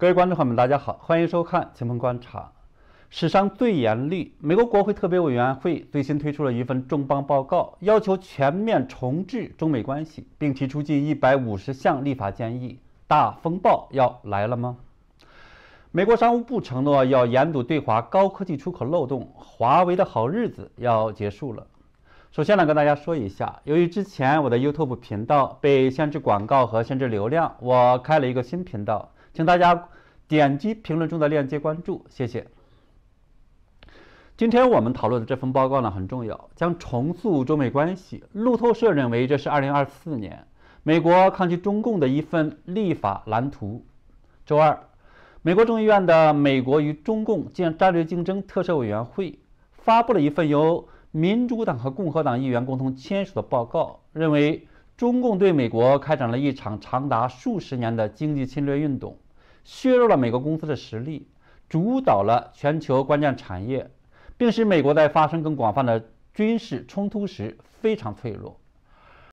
各位观众朋友们，大家好，欢迎收看《晴空观察》。史上最严厉，美国国会特别委员会最新推出了一份重磅报告，要求全面重置中美关系，并提出近一百五十项立法建议。大风暴要来了吗？美国商务部承诺要严堵对华高科技出口漏洞，华为的好日子要结束了。首先呢，跟大家说一下，由于之前我的 YouTube 频道被限制广告和限制流量，我开了一个新频道。请大家点击评论中的链接关注，谢谢。今天我们讨论的这份报告呢很重要，将重塑中美关系。路透社认为这是二零二四年美国抗击中共的一份立法蓝图。周二，美国众议院的“美国与中共建战略竞争特设委员会”发布了一份由民主党和共和党议员共同签署的报告，认为中共对美国开展了一场长达数十年的经济侵略运动。削弱了美国公司的实力，主导了全球关键产业，并使美国在发生更广泛的军事冲突时非常脆弱。